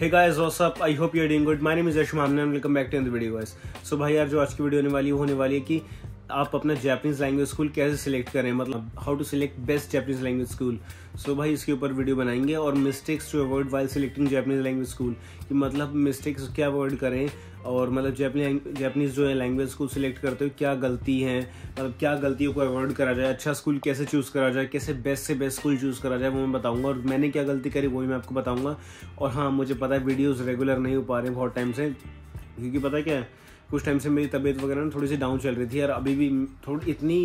hey guys what's up I hope you doing good my name is Yash Mamna welcome back to the video guys so भाई यार जो आज की video होने वाली होने वाली है कि आप अपना जैपनीज लैंग्वेज स्कूल कैसे सिलेक्ट करें मतलब how to select best Japanese language school so भाई इसके ऊपर वीडियो बनाएंगे और mistakes to avoid while selecting Japanese language school कि मतलब मिस्टेक्स क्या अवॉइड करें और मतलब जैपनी जैपनीज़ जो है लैंग्वेज स्कूल सिलेक्ट करते हो क्या गलती है मतलब क्या गलतियों को अवॉइड करा जाए अच्छा स्कूल कैसे चूज़ करा जाए कैसे बेस्ट से बेस्ट स्कूल चूज़ करा जाए वो मैं बताऊँगा और मैंने क्या गलती करी वो भी मैं आपको बताऊँगा और हाँ मुझे पता है वीडियोज़ रेगुलर नहीं हो पा रहे बहुत टाइम से क्योंकि पता है क्या है कुछ टाइम से मेरी तबीयत वगैरह ना थोड़ी सी डाउन चल रही थी और अभी भी थोड़ी इतनी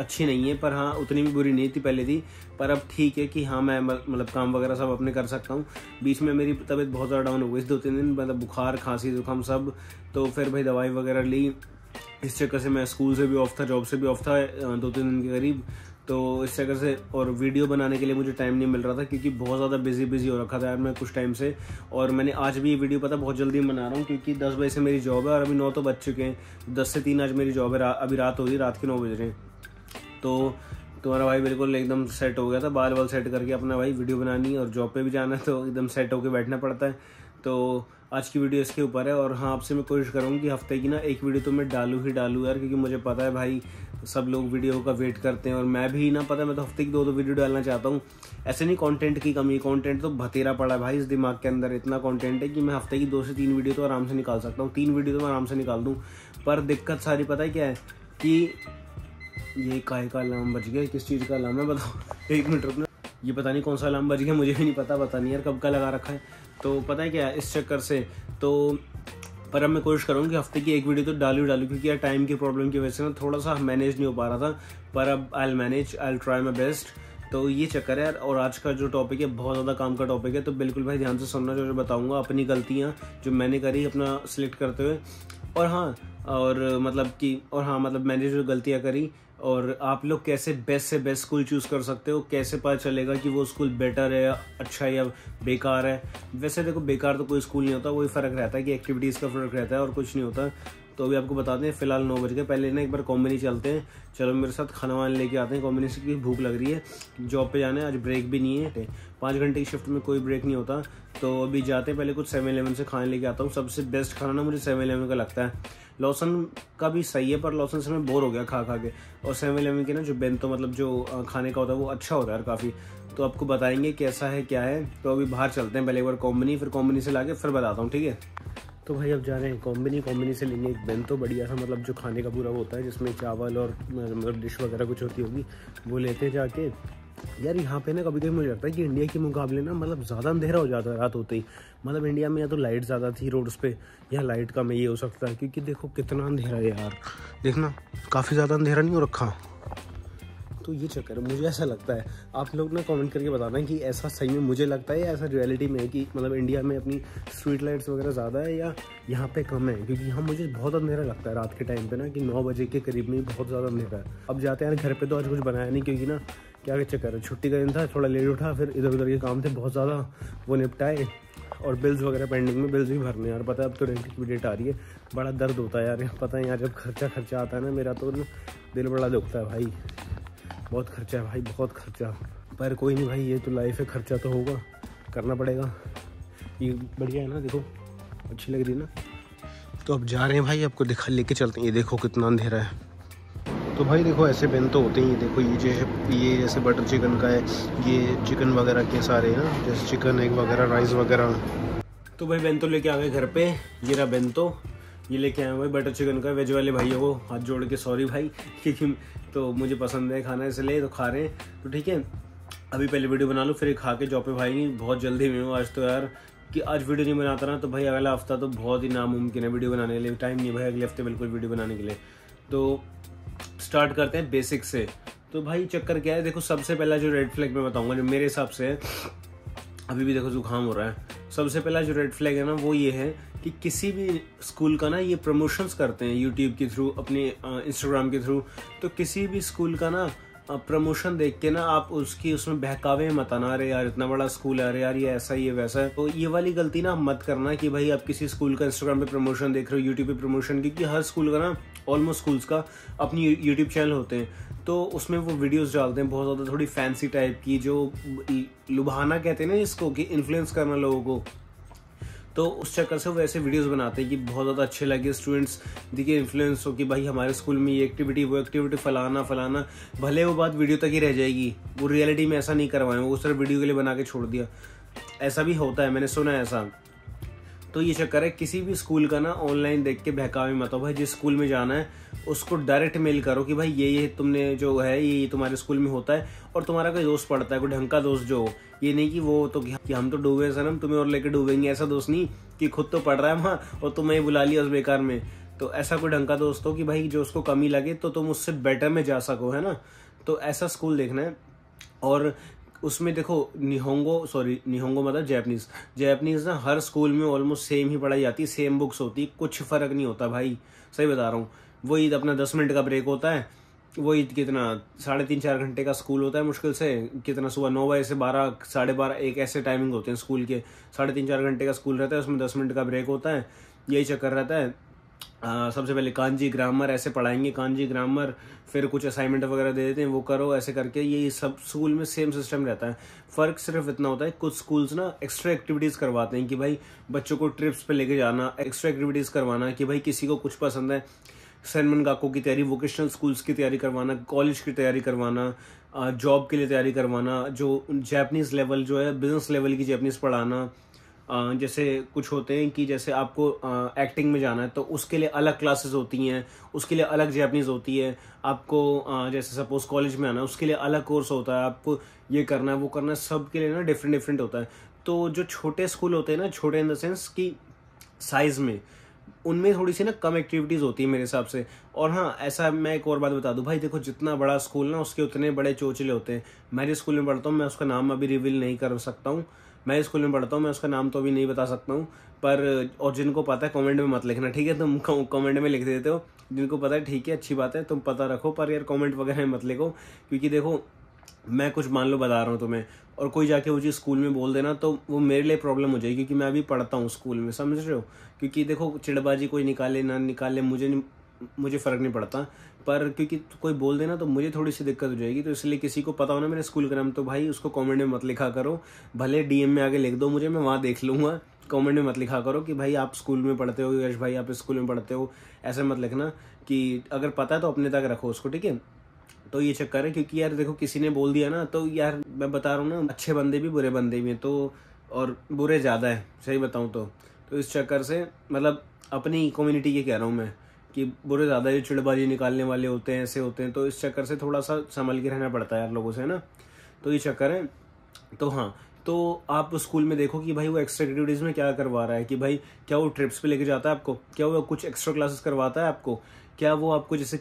अच्छी नहीं है पर हाँ उतनी भी बुरी नहीं थी पहले थी पर अब ठीक है कि हाँ मैं मतलब काम वगैरह सब अपने कर सकता हूँ बीच में मेरी तबीयत बहुत ज़्यादा डाउन हो गई दो तीन दिन मतलब बुखार खांसी जुकाम सब तो फिर भाई दवाई वगैरह ली इस चक्कर से मैं स्कूल से भी ऑफ था जॉब से भी ऑफ था दो तीन दिन के करीब तो इस तरह से और वीडियो बनाने के लिए मुझे टाइम नहीं मिल रहा था क्योंकि बहुत ज़्यादा बिजी बिजी हो रखा था यार मैं कुछ टाइम से और मैंने आज भी ये वीडियो पता बहुत जल्दी बना रहा हूँ क्योंकि दस बजे से मेरी जॉब है और अभी नौ तो बज चुके हैं दस से तीन आज मेरी जॉब है अभी रात हो रही रात के नौ बज रहे हैं तो तुम्हारा भाई बिल्कुल एकदम सेट हो गया था बाल बाल सेट करके अपना भाई वीडियो बनानी और जॉब पर भी जाना है तो एकदम सेट होकर बैठना पड़ता है तो आज की वीडियो इसके ऊपर है और हाँ आपसे मैं कोशिश करूँगी हफ्ते की ना एक वीडियो तो मैं डालू ही डालू यार क्योंकि मुझे पता है भाई सब लोग वीडियो का वेट करते हैं और मैं भी ना पता मैं तो हफ्ते की दो दो वीडियो डालना चाहता हूँ ऐसे नहीं कंटेंट की कमी कंटेंट तो बतेरा पड़ा है भाई इस दिमाग के अंदर इतना कंटेंट है कि मैं हफ्ते की दो से तीन वीडियो तो आराम से निकाल सकता हूँ तीन वीडियो तो मैं आराम से निकाल दूँ पर दिक्कत सारी पता है क्या है कि ये काय का अलार्म बच गया किस चीज़ का अलार्म है बताओ एक मिनट रुकना ये पता नहीं कौन सा अलार्म बज गया मुझे भी नहीं पता पता नहीं यार कब का लगा रखा है तो पता है क्या इस चक्कर से तो पर अब मैं कोशिश करूँगा कि हफ्ते की एक वीडियो तो डालू डालू क्योंकि यार टाइम की प्रॉब्लम की वजह से ना थोड़ा सा मैनेज नहीं हो पा रहा था पर अब I'll manage I'll try my best तो ये चक्कर है और आज का जो टॉपिक है बहुत ज़्यादा काम का टॉपिक है तो बिल्कुल भाई ध्यान से सुनना जो बताऊँगा अपनी गलतियाँ जो मैंने करी अपना सिलेक्ट करते हुए और हाँ और मतलब कि और हाँ मतलब मैंने जो गलतियाँ करी और आप लोग कैसे बेस्ट से बेस्ट स्कूल चूज़ कर सकते हो कैसे पता चलेगा कि वो स्कूल बेटर है या अच्छा है या बेकार है वैसे देखो बेकार तो कोई स्कूल नहीं होता वही फ़र्क रहता है कि एक्टिविटीज़ का फ़र्क रहता है और कुछ नहीं होता तो अभी आपको बताते हैं फिलहाल नौ बज के पहले ना एक बार कॉम्बिनी चलते हैं चलो मेरे साथ खाना वाना लेके आते हैं कॉम्बिनी से भूख लग रही है जॉब पे जाना है आज ब्रेक भी नहीं है पाँच घंटे की शिफ्ट में कोई ब्रेक नहीं होता तो अभी जाते हैं पहले कुछ सेवन इलेवन से खाने लेके आता हूँ सबसे बेस्ट खाना ना मुझे सेवन इलेवन का लगता है लौसन का भी सही है पर लौसन से मैं बोर हो गया खा खा के और सेवन इलेवन के ना जो बेन तो मतलब जो खाने का होता है वो अच्छा होता है काफ़ी तो आपको बताएंगे कैसा है क्या है तो अभी बाहर चलते हैं पहले एक बार कॉम्बनी फिर कॉम्बनी से ला फिर बताता हूँ ठीक है तो भाई अब जा रहे हैं कॉम्बिनी कॉम्बिनी से लेंगे एक बेन तो बढ़िया सा मतलब जो खाने का पूरा वो होता है जिसमें चावल और मतलब डिश वगैरह कुछ होती होगी वो लेते हैं जाके यार यहाँ पे ना कभी कभी मुझे लगता है कि इंडिया के मुकाबले ना मतलब ज़्यादा अंधेरा हो जाता है रात होते ही मतलब इंडिया में या तो लाइट ज़्यादा थी रोड्स पे या लाइट का में ये हो सकता है क्योंकि देखो कितना अंधेरा है यार देखना काफ़ी ज़्यादा अंधेरा नहीं हो रखा तो ये चक्कर है मुझे ऐसा लगता है आप लोग ना कमेंट करके बताना कि ऐसा सही में मुझे लगता है या ऐसा रियलिटी में है कि मतलब इंडिया में अपनी स्ट्रीट लाइट्स वगैरह ज़्यादा है या यहाँ पे कम है क्योंकि यहाँ मुझे बहुत अंधेरा लगता है रात के टाइम पे ना कि नौ बजे के करीब में बहुत ज़्यादा अंधेरा है अब जाते हैं घर पर तो आज कुछ बनाया नहीं क्योंकि ना क्या चक्कर है छुट्टी का दिन था थोड़ा लेट उठा फिर इधर उधर के काम थे बहुत ज़्यादा वो निपटाए और बिल्स वगैरह पेंडिंग में बिल्स भी भरने यार पता है अब तो रेंट की डेट आ रही है बड़ा दर्द होता है यार पता है यार जब खर्चा खर्चा आता है ना मेरा तो दिल बड़ा दुखता है भाई बहुत खर्चा है भाई बहुत खर्चा पर कोई नहीं भाई ये तो लाइफ है खर्चा तो होगा करना पड़ेगा ये बढ़िया है ना देखो अच्छी लग रही है ना तो अब जा रहे हैं भाई आपको दिखा लेके चलते हैं ये देखो कितना अंधेरा है तो भाई देखो ऐसे बेन तो होते ही देखो ये जो है ये जैसे बटर चिकन का है ये चिकन वगैरह के सारे ना जैसे चिकन एग वगैरह राइस वगैरह तो भाई तो लेके आ गए घर पे ये रहा तो ये लेके आए भाई बटर चिकन का वेज वाले भाइयों को हाथ जोड़ के सॉरी भाई क्योंकि तो मुझे पसंद है खाना इसलिए तो खा रहे हैं तो ठीक है अभी पहले वीडियो बना लो फिर खा के जॉपे पे भाई बहुत जल्दी में आज तो यार कि आज वीडियो नहीं बनाता ना तो भाई अगला हफ्ता तो बहुत ही नामुमकिन है वीडियो बनाने के लिए टाइम नहीं भाई अगले हफ्ते बिल्कुल वीडियो बनाने के लिए तो स्टार्ट करते हैं बेसिक से तो भाई चक्कर क्या है देखो सबसे पहला जो रेड फ्लैग मैं बताऊंगा जो मेरे हिसाब से अभी भी देखो जुकाम हो रहा है सबसे पहला जो रेड फ्लैग है ना वो ये है कि किसी भी स्कूल का ना ये प्रमोशंस करते हैं यूट्यूब के थ्रू अपने इंस्टाग्राम के थ्रू तो किसी भी स्कूल का ना प्रमोशन देख के ना आप उसकी उसमें बहकावे मत आना अरे यार इतना बड़ा स्कूल है अरे यार ये ऐसा ये वैसा है तो ये वाली गलती ना मत करना कि भाई आप किसी स्कूल का इंस्टाग्राम पे प्रमोशन देख रहे हो यूट्यूब पे प्रमोशन क्योंकि हर स्कूल का ना ऑलमोस्ट स्कूल्स का अपनी यूट्यूब चैनल होते हैं तो उसमें वो वीडियोज डालते हैं बहुत ज़्यादा थोड़ी फैंसी टाइप की जो लुभाना कहते हैं ना इसको कि इन्फ्लुएंस करना लोगों को तो उस चक्कर से वो ऐसे वीडियोस बनाते हैं कि बहुत ज़्यादा अच्छे लगे स्टूडेंट्स देखिए इन्फ्लुएंस हो कि भाई हमारे स्कूल में ये एक्टिविटी वो एक्टिविटी फलाना फलाना भले वो बात वीडियो तक ही रह जाएगी वो रियलिटी में ऐसा नहीं करवाएं वो सिर्फ वीडियो के लिए बना के छोड़ दिया ऐसा भी होता है मैंने सुना है ऐसा तो ये चक्कर है किसी भी स्कूल का ना ऑनलाइन देख के बहकावे मत हो भाई जिस स्कूल में जाना है उसको डायरेक्ट मेल करो कि भाई ये ये तुमने जो है ये तुम्हारे स्कूल में होता है और तुम्हारा कोई दोस्त पढ़ता है कोई ढंग का दोस्त जो हो ये नहीं कि वो तो कि हम तो डूबे सर हम तुम्हें और लेके डूबेंगे ऐसा दोस्त नहीं कि खुद तो पढ़ रहा है वहाँ और तुम्हें बुला लिया उस बेकार में तो ऐसा कोई ढंग का दोस्त हो कि भाई जो उसको कमी लगे तो तुम उससे बेटर में जा सको है ना तो ऐसा स्कूल देखना है और उसमें देखो निहोंगो सॉरी निहोंगो मतलब जैपनीज़ जैपनीज़ ना हर स्कूल में ऑलमोस्ट सेम ही पढ़ाई जाती है सेम बुक्स होती कुछ फ़र्क नहीं होता भाई सही बता रहा हूँ वही अपना दस मिनट का ब्रेक होता है वही कितना साढ़े तीन चार घंटे का स्कूल होता है मुश्किल से कितना सुबह नौ बजे से बारह साढ़े बारह एक ऐसे टाइमिंग होते हैं स्कूल के साढ़े तीन चार घंटे का स्कूल रहता है उसमें दस मिनट का ब्रेक होता है यही चक्कर रहता है आ, सबसे पहले कांजी ग्रामर ऐसे पढ़ाएंगे कांजी ग्रामर फिर कुछ असाइनमेंट वगैरह दे देते हैं वो करो ऐसे करके ये सब स्कूल में सेम सिस्टम रहता है फ़र्क सिर्फ इतना होता है कुछ स्कूल्स ना एक्स्ट्रा एक्टिविटीज़ करवाते हैं कि भाई बच्चों को ट्रिप्स पे लेके जाना एक्स्ट्रा एक्टिविटीज़ करवाना कि भाई किसी को कुछ पसंद है सैनमन गाको की तैयारी वोकेशनल स्कूल्स की तैयारी करवाना कॉलेज की तैयारी करवाना जॉब के लिए तैयारी करवाना जो जैपनीज़ लेवल जो है बिजनेस लेवल की जैपनीज़ पढ़ाना जैसे कुछ होते हैं कि जैसे आपको एक्टिंग में जाना है तो उसके लिए अलग क्लासेस होती हैं उसके लिए अलग जैपनीज़ होती है आपको जैसे सपोज कॉलेज में आना है उसके लिए अलग कोर्स होता है आपको ये करना है वो करना है सब के लिए ना डिफरेंट डिफरेंट होता है तो जो छोटे स्कूल होते हैं ना छोटे इन द सेंस कि साइज़ में उनमें थोड़ी सी ना कम एक्टिविटीज़ होती है मेरे हिसाब से और हाँ ऐसा मैं एक और बात बता दूँ भाई देखो जितना बड़ा स्कूल ना उसके उतने बड़े चोचले होते हैं मैं जिस स्कूल में पढ़ता हूँ मैं उसका नाम अभी रिवील नहीं कर सकता हूँ मैं स्कूल में पढ़ता हूँ मैं उसका नाम तो अभी नहीं बता सकता हूँ पर और जिनको पता है कमेंट में मत लिखना ठीक है तुम कमेंट में लिख देते हो जिनको पता है ठीक है अच्छी बात है तुम पता रखो पर यार कमेंट वगैरह मत लिखो क्योंकि देखो मैं कुछ मान लो बता रहा हूँ तुम्हें और कोई जाके मुझे स्कूल में बोल देना तो वो मेरे लिए प्रॉब्लम हो जाएगी क्योंकि मैं अभी पढ़ता हूँ स्कूल में समझ रहे हो क्योंकि देखो चिड़बाजी कोई निकाले ना निकाले मुझे मुझे फ़र्क नहीं पड़ता पर क्योंकि कोई बोल देना तो मुझे थोड़ी सी दिक्कत हो जाएगी तो इसलिए किसी को पता होना मेरे स्कूल का नाम तो भाई उसको कमेंट में मत लिखा करो भले डीएम में आगे लिख दो मुझे मैं वहाँ देख लूँगा कमेंट में मत लिखा करो कि भाई आप स्कूल में पढ़ते हो यश भाई आप स्कूल में पढ़ते हो ऐसे मत लिखना कि अगर पता है तो अपने तक रखो उसको ठीक है तो ये चक्कर है क्योंकि यार देखो किसी ने बोल दिया ना तो यार मैं बता रहा हूँ ना अच्छे बंदे भी बुरे बंदे भी हैं तो और बुरे ज़्यादा हैं सही बताऊँ तो तो इस चक्कर से मतलब अपनी कम्युनिटी के कह रहा हूँ मैं कि बुरे ज़्यादा जो चिड़बाजी निकालने वाले होते हैं ऐसे होते हैं तो इस चक्कर से थोड़ा सा संभल के रहना पड़ता है यार लोगों से ना तो ये चक्कर है तो हाँ तो आप स्कूल में देखो कि भाई वो एक्स्ट्रा एक्टिविटीज़ में क्या करवा रहा है कि भाई क्या वो ट्रिप्स पे लेके जाता है आपको क्या वो कुछ एक्स्ट्रा क्लासेस करवाता है आपको क्या वो आपको जैसे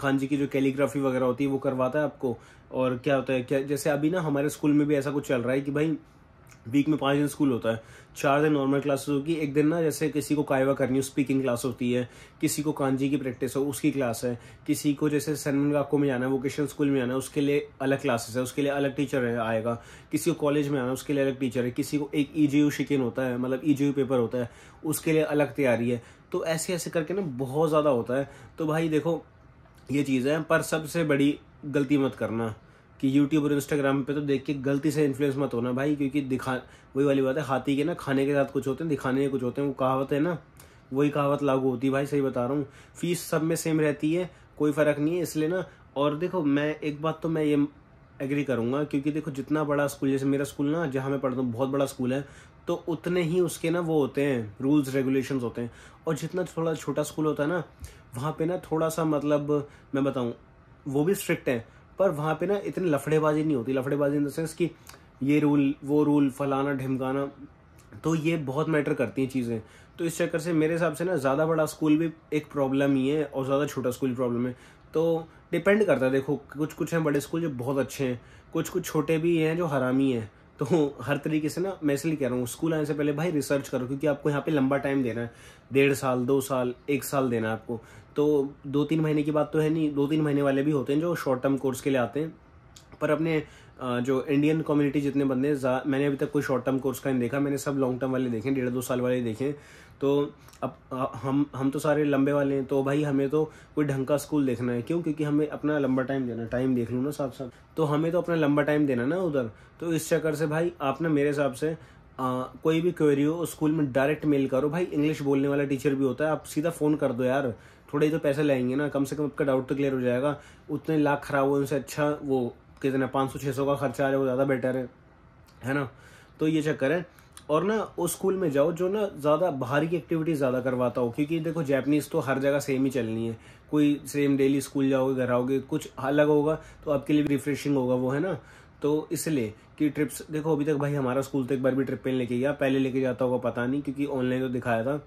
खान जी की जो कैलीग्राफी वगैरह होती है वो करवाता है आपको और क्या होता है क्या जैसे अभी ना हमारे स्कूल में भी ऐसा कुछ चल रहा है कि भाई वीक में पाँच दिन स्कूल होता है चार दिन नॉर्मल क्लासेस होगी एक दिन ना जैसे किसी को कायवा करनी हो स्पीकिंग क्लास होती है किसी को कांजी की प्रैक्टिस हो उसकी क्लास है किसी को जैसे सनमन गाको में जाना है वोकेशनल स्कूल में जाना है उसके लिए अलग क्लासेस है उसके लिए अलग टीचर है आएगा किसी को कॉलेज में आना है उसके लिए अलग टीचर है किसी को एक ई जी यू शिकिन होता है मतलब ई यू पेपर होता है उसके लिए अलग तैयारी है तो ऐसे ऐसे करके ना बहुत ज़्यादा होता है तो भाई देखो ये चीज़ें पर सबसे बड़ी गलती मत करना कि यूट्यूब और इंस्टाग्राम पे तो देख के गलती से इन्फ्लुएंस मत होना भाई क्योंकि दिखा वही वाली बात है हाथी के ना खाने के साथ कुछ होते हैं दिखाने के कुछ होते हैं वो कहावत है ना वही कहावत लागू होती है भाई सही बता रहा हूँ फीस सब में सेम रहती है कोई फ़र्क नहीं है इसलिए ना और देखो मैं एक बात तो मैं ये एग्री करूँगा क्योंकि देखो जितना बड़ा स्कूल जैसे मेरा स्कूल ना जहाँ मैं पढ़ता हूँ बहुत बड़ा स्कूल है तो उतने ही उसके ना वो होते हैं रूल्स रेगुलेशन होते हैं और जितना थोड़ा छोटा स्कूल होता है ना वहाँ पे ना थोड़ा सा मतलब मैं बताऊँ वो भी स्ट्रिक्ट हैं पर वहाँ पे ना इतनी लफड़ेबाजी नहीं होती लफड़ेबाजी इन द सेंस कि ये रूल वो रूल फलाना ढिमकाना तो ये बहुत मैटर करती हैं चीज़ें तो इस चक्कर से मेरे हिसाब से ना ज़्यादा बड़ा स्कूल भी एक प्रॉब्लम ही है और ज़्यादा छोटा स्कूल प्रॉब्लम है तो डिपेंड करता है देखो कुछ कुछ हैं बड़े स्कूल जो बहुत अच्छे हैं कुछ कुछ छोटे भी हैं जो हरामी हैं तो हर तरीके से ना मैं इसलिए कह रहा हूँ स्कूल आने से पहले भाई रिसर्च करो क्योंकि आपको यहाँ पे लंबा टाइम देना है डेढ़ साल दो साल एक साल देना है आपको तो दो तीन महीने की बात तो है नहीं दो तीन महीने वाले भी होते हैं जो शॉर्ट टर्म कोर्स के लिए आते हैं पर अपने जो इंडियन कम्युनिटी जितने बंदे हैं मैंने अभी तक कोई शॉर्ट टर्म कोर्स का नहीं देखा मैंने सब लॉन्ग टर्म वाले देखे डेढ़ दो साल वाले देखे तो अब हम हम तो सारे लंबे वाले हैं तो भाई हमें तो कोई ढंग का स्कूल देखना है क्यों क्योंकि हमें अपना लंबा टाइम देना टाइम देख लूँ ना साफ साफ तो हमें तो अपना लंबा टाइम देना ना उधर तो इस चक्कर से भाई आप ना मेरे हिसाब से आ, कोई भी क्वेरी हो स्कूल में डायरेक्ट मेल करो भाई इंग्लिश बोलने वाला टीचर भी होता है आप सीधा फ़ोन कर दो यार थोड़े ही तो पैसे लेंगे ना कम से कम आपका डाउट तो क्लियर हो जाएगा उतने लाख खराब हो उनसे अच्छा वो ना पाँच सौ छः सौ का खर्चा आ रहा है वो ज़्यादा बेटर है है ना तो ये चक्कर है और ना उस स्कूल में जाओ जो ना ज़्यादा बाहर की एक्टिविटी ज़्यादा करवाता हो क्योंकि देखो जैपनीज़ तो हर जगह सेम ही चलनी है कोई सेम डेली स्कूल जाओगे घर आओगे कुछ अलग होगा तो आपके लिए भी रिफ्रेशिंग होगा वो है ना तो इसलिए कि ट्रिप्स देखो अभी तक भाई हमारा स्कूल तो एक बार भी ट्रिप पे लेके गया पहले लेके जाता होगा पता नहीं क्योंकि ऑनलाइन तो दिखाया था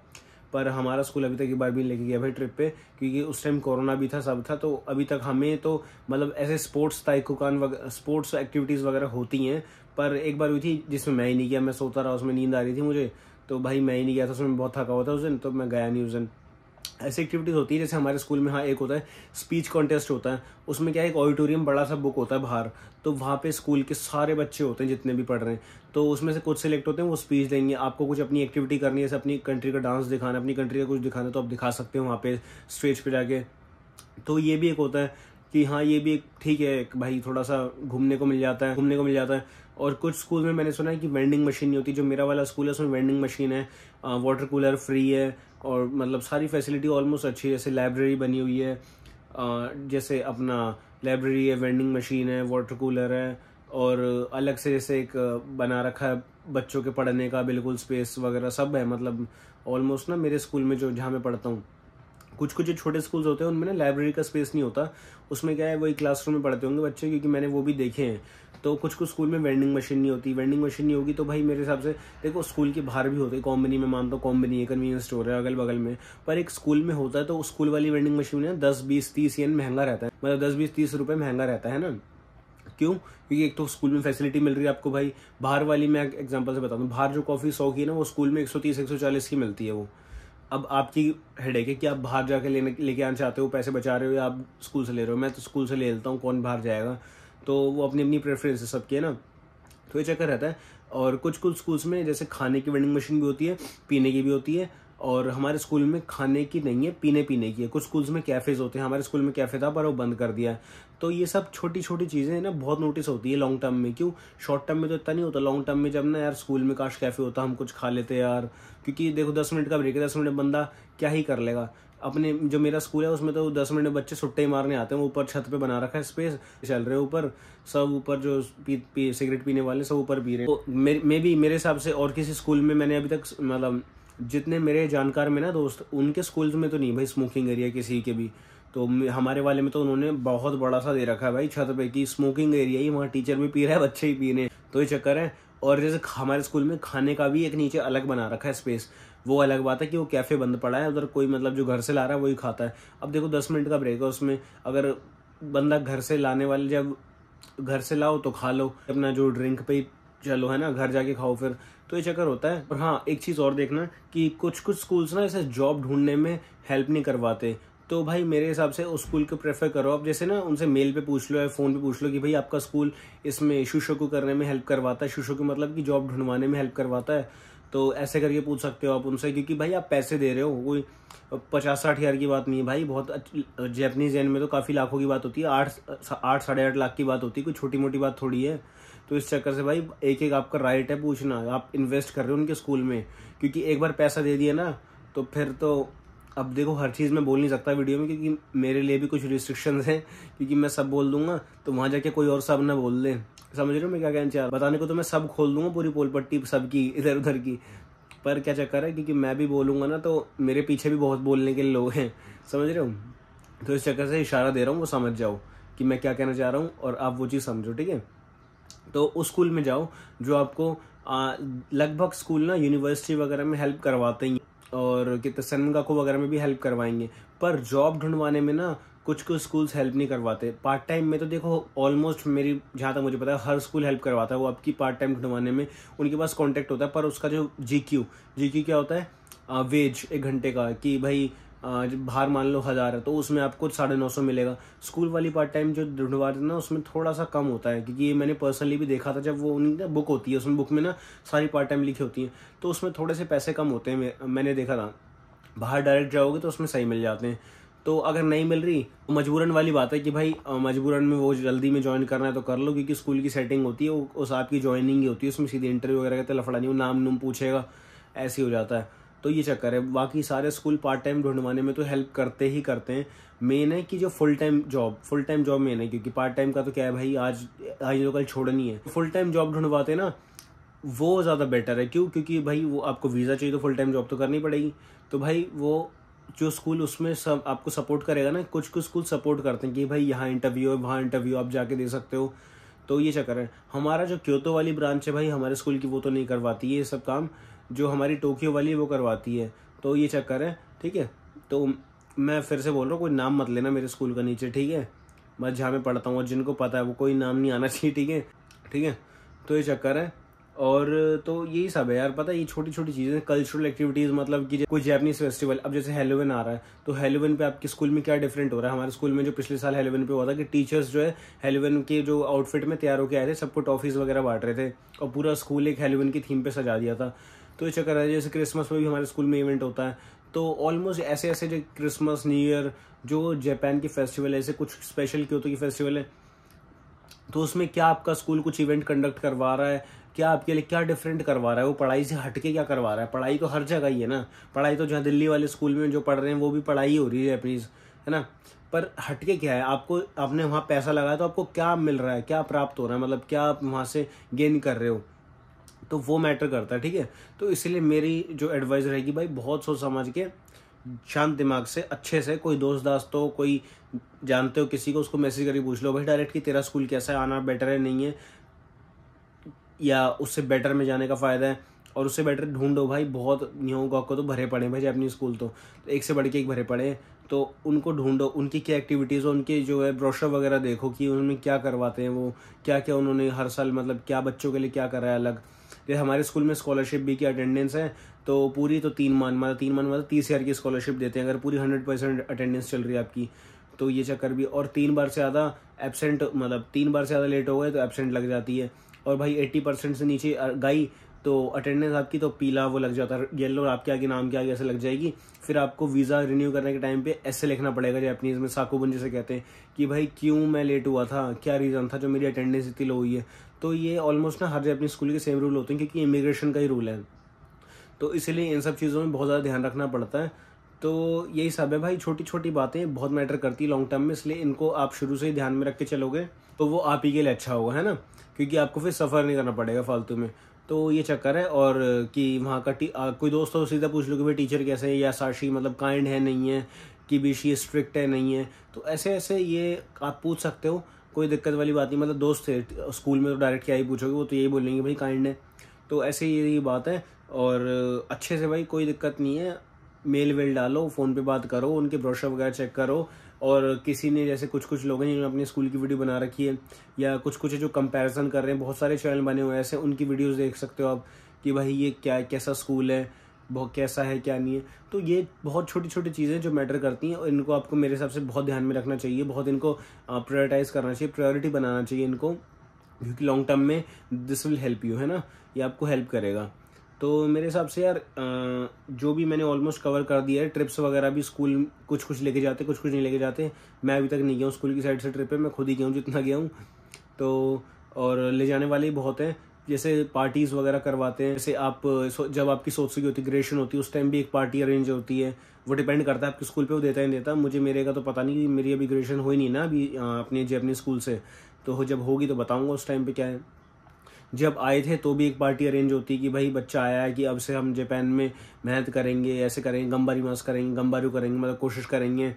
पर हमारा स्कूल अभी तक एक बार भी लेके गया भाई ट्रिप पे क्योंकि उस टाइम कोरोना भी था सब था तो अभी तक हमें तो मतलब ऐसे स्पोर्ट्स ताइकुकान वगैरह स्पोर्ट्स एक्टिविटीज़ वगैरह होती हैं पर एक बार हुई थी जिसमें मैं ही नहीं गया मैं सोता रहा उसमें नींद आ रही थी मुझे तो भाई मैं ही नहीं गया था उसमें बहुत थका हुआ था उस दिन तो मैं गया नहीं उस दिन ऐसी एक्टिविटीज़ होती है जैसे हमारे स्कूल में हाँ एक होता है स्पीच कॉन्टेस्ट होता है उसमें क्या है एक ऑडिटोरियम बड़ा सा बुक होता है बाहर तो वहाँ पे स्कूल के सारे बच्चे होते हैं जितने भी पढ़ रहे हैं तो उसमें से कुछ सेलेक्ट होते हैं वो स्पीच देंगे आपको कुछ अपनी एक्टिविटी करनी है जैसे अपनी कंट्री का डांस दिखाना अपनी कंट्री का कुछ दिखाना तो आप दिखा सकते हो वहाँ पे स्टेज पर जाके तो ये भी एक होता है कि हाँ ये भी एक ठीक है भाई थोड़ा सा घूमने को मिल जाता है घूमने को मिल जाता है और कुछ स्कूल में मैंने सुना है कि वेंडिंग मशीन नहीं होती जो मेरा वाला स्कूल है उसमें वेंडिंग मशीन है वाटर कूलर फ्री है और मतलब सारी फैसिलिटी ऑलमोस्ट अच्छी है जैसे लाइब्रेरी बनी हुई है जैसे अपना लाइब्रेरी है वेंडिंग मशीन है वाटर कूलर है और अलग से जैसे एक बना रखा है बच्चों के पढ़ने का बिल्कुल स्पेस वगैरह सब है मतलब ऑलमोस्ट ना मेरे स्कूल में जो जहाँ मैं पढ़ता हूँ कुछ कुछ जो छोटे स्कूल्स होते हैं उनमें ना लाइब्रेरी का स्पेस नहीं होता उसमें क्या है वही क्लासरूम में पढ़ते होंगे बच्चे क्योंकि मैंने वो भी देखे हैं तो कुछ कुछ स्कूल में वेंडिंग मशीन नहीं होती वेंडिंग मशीन नहीं होगी तो भाई मेरे हिसाब से देखो स्कूल के बाहर भी होते कॉम्बनी में मानता हूँ कॉम्बनी है कन्वीनियंस स्टोर है अगल बगल में पर एक स्कूल में होता है तो स्कूल वाली वेंडिंग मशीन में दस बीस तीस एन महंगा रहता है मतलब दस बीस तीस रुपये महंगा रहता है ना क्यों क्योंकि एक तो स्कूल में फैसिलिटी मिल रही है आपको भाई बाहर वाली मैं एग्जांपल से बता हूँ बाहर जो कॉफ़ी सौ की ना वो स्कूल में 130 140 की मिलती है वो अब आपकी हेडेक है कि आप बाहर जाके लेने लेके आना चाहते हो पैसे बचा रहे हो या आप स्कूल से ले रहे हो मैं तो स्कूल से ले लेता हूँ कौन बाहर जाएगा तो वो अपनी अपनी प्रेफरेंस है सबके ना तो ये चक्कर रहता है और कुछ कुछ स्कूल्स में जैसे खाने की वेंडिंग मशीन भी होती है पीने की भी होती है और हमारे स्कूल में खाने की नहीं है पीने पीने की है कुछ स्कूल्स में कैफ़ेज़ होते हैं हमारे स्कूल में कैफ़े था पर वो बंद कर दिया तो ये सब छोटी छोटी चीज़ें ना बहुत नोटिस होती है लॉन्ग टर्म में क्यों शॉर्ट टर्म में तो इतना नहीं होता लॉन्ग टर्म में जब ना यार स्कूल में काश कैफ़े होता हम कुछ खा लेते यार क्योंकि देखो दस मिनट का ब्रेक है दस मिनट बंदा क्या ही कर लेगा अपने जो मेरा स्कूल है उसमें तो दस मिनट में बच्चे सुट्टे मारने आते हैं वो ऊपर छत पे बना रखा है स्पेस चल रहे ऊपर सब ऊपर जो पी, पी, सिगरेट पीने वाले सब ऊपर पी रहे हैं तो मे भी मेरे हिसाब से और किसी स्कूल में मैंने अभी तक मतलब जितने मेरे जानकार में ना दोस्त उनके स्कूल में तो नहीं भाई स्मोकिंग एरिया किसी के भी तो हमारे वाले में तो उन्होंने बहुत बड़ा सा दे रखा है भाई छत पे की स्मोकिंग एरिया ही वहाँ टीचर भी पी रहा है बच्चे ही पी रहे हैं तो ये चक्कर है और जैसे हमारे स्कूल में खाने का भी एक नीचे अलग बना रखा है स्पेस वो अलग बात है कि वो कैफ़े बंद पड़ा है उधर कोई मतलब जो घर से ला रहा है वही खाता है अब देखो दस मिनट का ब्रेक है उसमें अगर बंदा घर से लाने वाले जब घर से लाओ तो खा लो अपना जो ड्रिंक पे ही चलो है ना घर जाके खाओ फिर तो ये चक्कर होता है और हाँ एक चीज़ और देखना कि कुछ कुछ स्कूल्स ना ऐसे जॉब ढूंढने में हेल्प नहीं करवाते तो भाई मेरे हिसाब से उस स्कूल को प्रेफर करो आप जैसे ना उनसे मेल पे पूछ लो या फ़ोन पे पूछ लो कि भाई आपका स्कूल इसमें शीशो को करने में हेल्प करवाता है शिशु को मतलब कि जॉब ढूंढवाने में हेल्प करवाता है तो ऐसे करके पूछ सकते हो आप उनसे क्योंकि भाई आप पैसे दे रहे हो कोई पचास साठ हज़ार की बात नहीं है भाई बहुत जैपनीज एन में तो काफ़ी लाखों की बात होती है आठ आठ साढ़े आठ लाख की बात होती है कोई छोटी मोटी बात थोड़ी है तो इस चक्कर से भाई एक एक आपका राइट है पूछना आप इन्वेस्ट कर रहे हो उनके स्कूल में क्योंकि एक बार पैसा दे दिया ना तो फिर तो अब देखो हर चीज़ मैं बोल नहीं सकता वीडियो में क्योंकि मेरे लिए भी कुछ रिस्ट्रिक्शंस हैं क्योंकि मैं सब बोल दूंगा तो वहाँ जाके कोई और सब ना बोल दे समझ रहे हो मैं क्या कहना चाह बताने को तो मैं सब खोल दूंगा पूरी पोल पट्टी सबकी इधर उधर की पर क्या चक्कर है क्योंकि मैं भी बोलूँगा ना तो मेरे पीछे भी बहुत बोलने के लोग हैं समझ रहे हो तो इस चक्कर से इशारा दे रहा हूँ वो समझ जाओ कि मैं क्या कहना चाह रहा हूँ और आप वो चीज़ समझो ठीक है तो उस स्कूल में जाओ जो आपको लगभग स्कूल ना यूनिवर्सिटी वगैरह में हेल्प करवाते हैं और कितने को वगैरह में भी हेल्प करवाएंगे पर जॉब ढूंढवाने में ना कुछ कुछ स्कूल्स हेल्प नहीं करवाते पार्ट टाइम में तो देखो ऑलमोस्ट मेरी जहाँ तक मुझे पता है हर स्कूल हेल्प करवाता है वो आपकी पार्ट टाइम ढूंढवाने में उनके पास कॉन्टैक्ट होता है पर उसका जो जी क्यू जी क्यू क्या होता है वेज एक घंटे का कि भाई बाहर मान लो हज़ार है तो उसमें आपको साढ़े नौ सौ मिलेगा स्कूल वाली पार्ट टाइम जो ढूंढवा देते ना उसमें थोड़ा सा कम होता है क्योंकि ये मैंने पर्सनली भी देखा था जब वो उनकी बुक होती है उसमें बुक में ना सारी पार्ट टाइम लिखी होती है तो उसमें थोड़े से पैसे कम होते हैं मैंने देखा था बाहर डायरेक्ट जाओगे तो उसमें सही मिल जाते हैं तो अगर नहीं मिल रही तो मजबूरन वाली बात है कि भाई मजबूरन में वो जल्दी में ज्वाइन करना है तो कर लो क्योंकि स्कूल की सेटिंग होती है उस आपकी ज्वाइनिंग ही होती है उसमें सीधे इंटरव्यू वगैरह का लफड़ा नहीं वो नाम नुम पूछेगा ऐसे हो जाता है तो ये चक्कर है बाकी सारे स्कूल पार्ट टाइम ढूंढवाने में तो हेल्प करते ही करते हैं मेन है कि जो full time job full time job main है क्योंकि पार्ट टाइम का तो क्या है भाई आज आज तो कल छोड़नी है फुल टाइम जॉब ढूंढवाते ना वो ज़्यादा बेटर है क्यों क्योंकि भाई वो आपको वीज़ा चाहिए तो फुल टाइम जॉब तो करनी पड़ेगी तो भाई वो जो स्कूल उसमें सब आपको सपोर्ट करेगा ना कुछ कुछ स्कूल सपोर्ट करते हैं कि भाई यहाँ इंटरव्यू है वहाँ इंटरव्यू आप जाके दे सकते हो तो ये चक्कर है हमारा जो क्योतो वाली ब्रांच है भाई हमारे स्कूल की वो तो नहीं करवाती है ये सब काम जो हमारी टोक्यो वाली वो करवाती है तो ये चक्कर है ठीक है तो मैं फिर से बोल रहा हूँ कोई नाम मत लेना मेरे स्कूल का नीचे ठीक है मैं जहाँ मैं पढ़ता हूँ और जिनको पता है वो कोई नाम नहीं आना चाहिए ठीक है ठीक है तो ये चक्कर है और तो यही सब है यार पता है ये छोटी छोटी चीज़ें कल्चरल एक्टिविटीज़ मतलब कि कोई जैपनीज फेस्टिवल अब जैसे हेलोविन आ रहा है तो हेलोविन पे आपके स्कूल में क्या डिफरेंट हो रहा है हमारे स्कूल में जो पिछले साल हेलोविन पे हुआ था कि टीचर्स जो है हेलोविन के जो आउटफिट में तैयार होकर आए थे सबको टॉफीज़ वगैरह बांट रहे थे और पूरा स्कूल एक हेलोविन की थीम पर सजा दिया था तो ये चक्कर है जैसे क्रिसमस में भी हमारे स्कूल में इवेंट होता है तो ऑलमोस्ट ऐसे ऐसे जो क्रिसमस न्यू ईयर जो जापान की फेस्टिवल है ऐसे कुछ स्पेशल तो की फेस्टिवल है तो उसमें क्या आपका स्कूल कुछ इवेंट कंडक्ट करवा रहा है क्या आपके लिए क्या डिफरेंट करवा रहा है वो पढ़ाई से हटके क्या करवा रहा है पढ़ाई तो हर जगह ही है ना पढ़ाई तो जहाँ दिल्ली वाले स्कूल में जो पढ़ रहे हैं वो भी पढ़ाई हो रही है जैपनीज है ना पर हटके क्या है आपको आपने वहाँ पैसा लगाया तो आपको क्या मिल रहा है क्या प्राप्त हो रहा है मतलब क्या आप वहाँ से गेन कर रहे हो तो वो मैटर करता है ठीक है तो इसीलिए मेरी जो एडवाइस रहेगी भाई बहुत सोच समझ के शांत दिमाग से अच्छे से कोई दोस्त दास्त हो कोई जानते हो किसी को उसको मैसेज करके पूछ लो भाई डायरेक्ट कि तेरा स्कूल कैसा है आना बेटर है नहीं है या उससे बेटर में जाने का फ़ायदा है और उससे बेटर ढूंढो भाई बहुत न्यू गॉक को तो भरे पड़े भाई अपनी स्कूल तो, एक से बढ़ के एक भरे पड़े तो उनको ढूंढो उनकी क्या एक्टिविटीज़ हो उनके जो है ब्रोशर वगैरह देखो कि उनमें क्या करवाते हैं वो क्या क्या उन्होंने हर साल मतलब क्या बच्चों के लिए क्या कराया है अलग जैसे हमारे स्कूल में स्कॉलरशिप भी की अटेंडेंस है तो पूरी तो तीन मान मतलब तीन मान मतलब तीस हज़ार की स्कॉलरशिप देते हैं अगर पूरी हंड्रेड परसेंट अटेंडेंस चल रही है आपकी तो ये चक्कर भी और तीन बार से ज़्यादा एबसेंट मतलब तीन बार से ज़्यादा लेट हो गए तो एबसेंट लग जाती है और भाई एट्टी परसेंट से नीचे गई तो अटेंडेंस आपकी तो पीला वो लग जाता है येलो आपके आगे नाम के आगे ऐसे लग जाएगी फिर आपको वीज़ा रिन्यू करने के टाइम पे ऐसे लिखना पड़ेगा जैपनीज़ में साकोबन जैसे कहते हैं कि भाई क्यों मैं लेट हुआ था क्या रीज़न था जो मेरी अटेंडेंस इतनी लो हुई है तो ये ऑलमोस्ट ना हर जगह अपनी स्कूल के सेम रूल होते हैं क्योंकि इमिग्रेशन का ही रूल है तो इसलिए इन सब चीज़ों में बहुत ज़्यादा ध्यान रखना पड़ता है तो यही सब है भाई छोटी छोटी बातें बहुत मैटर करती है लॉन्ग टर्म में इसलिए इनको आप शुरू से ही ध्यान में रख के चलोगे तो वो आप ही के लिए अच्छा होगा है ना क्योंकि आपको फिर सफ़र नहीं करना पड़ेगा फालतू में तो ये चक्कर है और कि वहाँ का टी आ, कोई दोस्त हो सीधा पूछ लो कि भाई टीचर कैसे है या साशी मतलब काइंड है नहीं है कि बीशी स्ट्रिक्ट है नहीं है तो ऐसे ऐसे ये आप पूछ सकते हो कोई दिक्कत वाली बात नहीं मतलब दोस्त थे स्कूल में तो डायरेक्ट क्या ही पूछोगे वो तो यही बोलेंगे भाई काइंड है तो ऐसे ही यही बात है और अच्छे से भाई कोई दिक्कत नहीं है मेल वेल डालो फ़ोन पे बात करो उनके ब्रोशर वगैरह चेक करो और किसी ने जैसे कुछ कुछ लोग हैं जिन्होंने अपने स्कूल की वीडियो बना रखी है या कुछ कुछ जो कंपैरिजन कर रहे हैं बहुत सारे चैनल बने हुए हैं ऐसे उनकी वीडियोस देख सकते हो आप कि भाई ये क्या कैसा स्कूल है बहुत कैसा है क्या नहीं है तो ये बहुत छोटी छोटी चीज़ें जो मैटर करती हैं और इनको आपको मेरे हिसाब से बहुत ध्यान में रखना चाहिए बहुत इनको प्रायोरिटाइज करना चाहिए प्रायोरिटी बनाना चाहिए इनको क्योंकि लॉन्ग टर्म में दिस विल हेल्प यू है ना ये आपको हेल्प करेगा तो मेरे हिसाब से यार जो भी मैंने ऑलमोस्ट कवर कर दिया है ट्रिप्स वगैरह भी स्कूल कुछ कुछ लेके जाते कुछ कुछ नहीं लेके जाते मैं अभी तक नहीं गया हूँ स्कूल की साइड से ट्रिप पे मैं खुद ही गया हूँ जितना गया हूँ तो और ले जाने वाले ही बहुत हैं जैसे पार्टीज वगैरह करवाते हैं जैसे आप जब आपकी सोच सी होती है ग्रेजुएशन होती है उस टाइम भी एक पार्टी अरेंज होती है वो डिपेंड करता है आपके स्कूल पे वो देता ही नहीं देता मुझे मेरे का तो पता नहीं कि मेरी अभी ग्रेजुएशन हुई नहीं ना अभी अपने जे अपने स्कूल से तो जब होगी तो बताऊँगा उस टाइम पर क्या है जब आए थे तो भी एक पार्टी अरेंज होती कि भाई बच्चा आया है कि अब से हम जापान में मेहनत करेंगे ऐसे करेंगे गम्बारी मास करेंगे गम्बारू करेंगे मतलब कोशिश करेंगे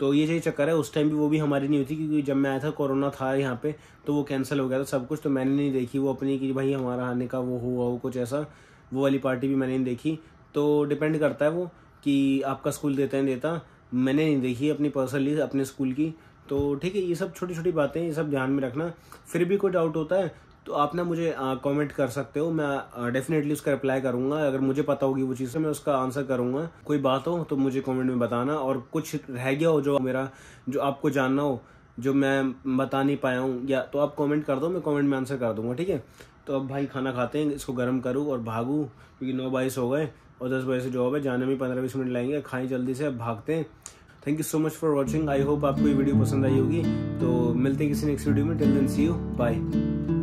तो ये यही चक्कर है उस टाइम भी वो भी हमारी नहीं हुई थी क्योंकि जब मैं आया था कोरोना था यहाँ पे तो वो कैंसिल हो गया था सब कुछ तो मैंने नहीं देखी वो अपनी कि भाई हमारा आने का वो हुआ हो कुछ ऐसा वो वाली पार्टी भी मैंने नहीं देखी तो डिपेंड करता है वो कि आपका स्कूल देता है देता मैंने नहीं देखी अपनी पर्सनली अपने स्कूल की तो ठीक है ये सब छोटी छोटी बातें ये सब ध्यान में रखना फिर भी कोई डाउट होता है तो आप ना मुझे कमेंट कर सकते हो मैं डेफिनेटली उसका रिप्लाई करूंगा अगर मुझे पता होगी वो चीज़ से तो मैं उसका आंसर करूंगा कोई बात हो तो मुझे कमेंट में बताना और कुछ रह गया हो जो मेरा जो आपको जानना हो जो मैं बता नहीं पाया हूँ या तो आप कमेंट कर दो मैं कमेंट में आंसर कर दूंगा ठीक है तो अब भाई खाना खाते हैं इसको गर्म करूँ और भागूँ क्योंकि नौ बाईस हो गए और दस बजे से जॉब है जाने में पंद्रह बीस मिनट लगेंगे खाएं जल्दी से अब भागते हैं thank you so much for watching I hope आपको ये वीडियो पसंद आई होगी तो मिलते हैं किसी नेक्स्ट वीडियो में till then see you bye